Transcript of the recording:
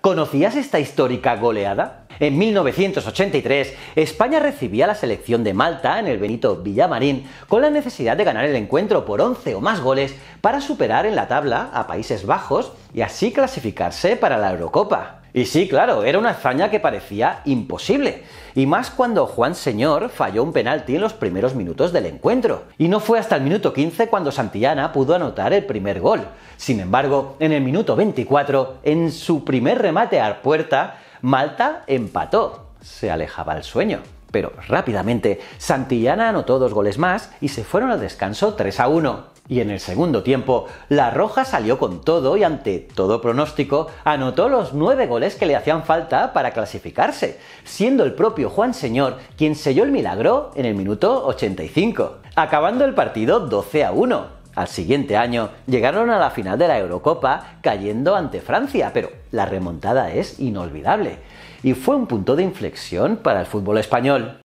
¿Conocías esta histórica goleada? En 1983, España recibía la selección de Malta en el Benito Villamarín con la necesidad de ganar el encuentro por 11 o más goles para superar en la tabla a Países Bajos y así clasificarse para la Eurocopa. Y sí, claro, era una hazaña que parecía imposible. Y más cuando Juan Señor falló un penalti en los primeros minutos del encuentro. Y no fue hasta el minuto 15 cuando Santillana pudo anotar el primer gol. Sin embargo, en el minuto 24, en su primer remate a puerta, Malta empató. Se alejaba el sueño pero rápidamente Santillana anotó dos goles más y se fueron al descanso 3 a 1. Y en el segundo tiempo, La Roja salió con todo y ante todo pronóstico anotó los nueve goles que le hacían falta para clasificarse, siendo el propio Juan Señor quien selló el milagro en el minuto 85, acabando el partido 12 a 1. Al siguiente año llegaron a la final de la Eurocopa cayendo ante Francia, pero la remontada es inolvidable y fue un punto de inflexión para el fútbol español.